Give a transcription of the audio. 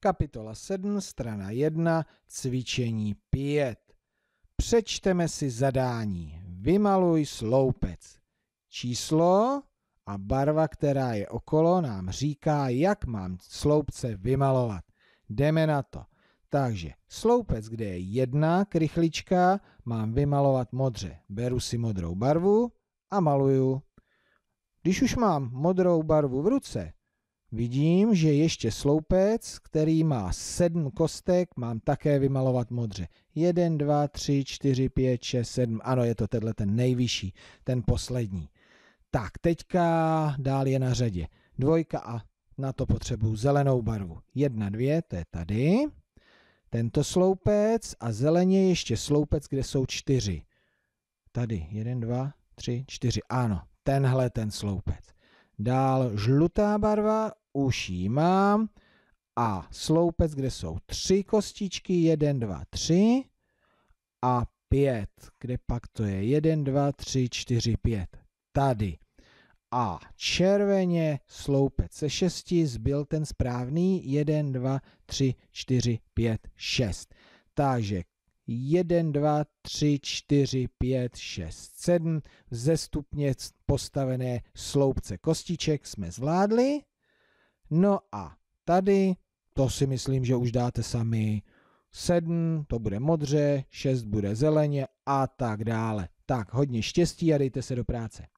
kapitola 7, strana 1, cvičení 5. Přečteme si zadání. Vymaluj sloupec. Číslo a barva, která je okolo, nám říká, jak mám sloupce vymalovat. Jdeme na to. Takže sloupec, kde je jedna krychlička, mám vymalovat modře. Beru si modrou barvu a maluju. Když už mám modrou barvu v ruce, Vidím, že ještě sloupec, který má sedm kostek, mám také vymalovat modře. 1, 2, 3, 4, 5, 6, 7. Ano, je to tenhle ten nejvyšší, ten poslední. Tak, teďka dál je na řadě dvojka a na to potřebuju zelenou barvu. 1, 2, to je tady. Tento sloupec a zeleně ještě sloupec, kde jsou čtyři. Tady, 1, 2, 3, 4, ano, tenhle ten sloupec. Dál žlutá barva, uší mám. A sloupec, kde jsou tři kostičky, jeden, dva, tři. A pět, kde pak to je, jeden, dva, tři, čtyři, pět. Tady. A červeně sloupec se šesti, zbyl ten správný, jeden, dva, tři, čtyři, pět, šest. Takže 1, 2, 3, 4, 5, 6, 7. Vzestupně postavené sloupce kostiček jsme zvládli. No a tady, to si myslím, že už dáte sami 7, to bude modře, 6 bude zeleně a tak dále. Tak hodně štěstí a dejte se do práce.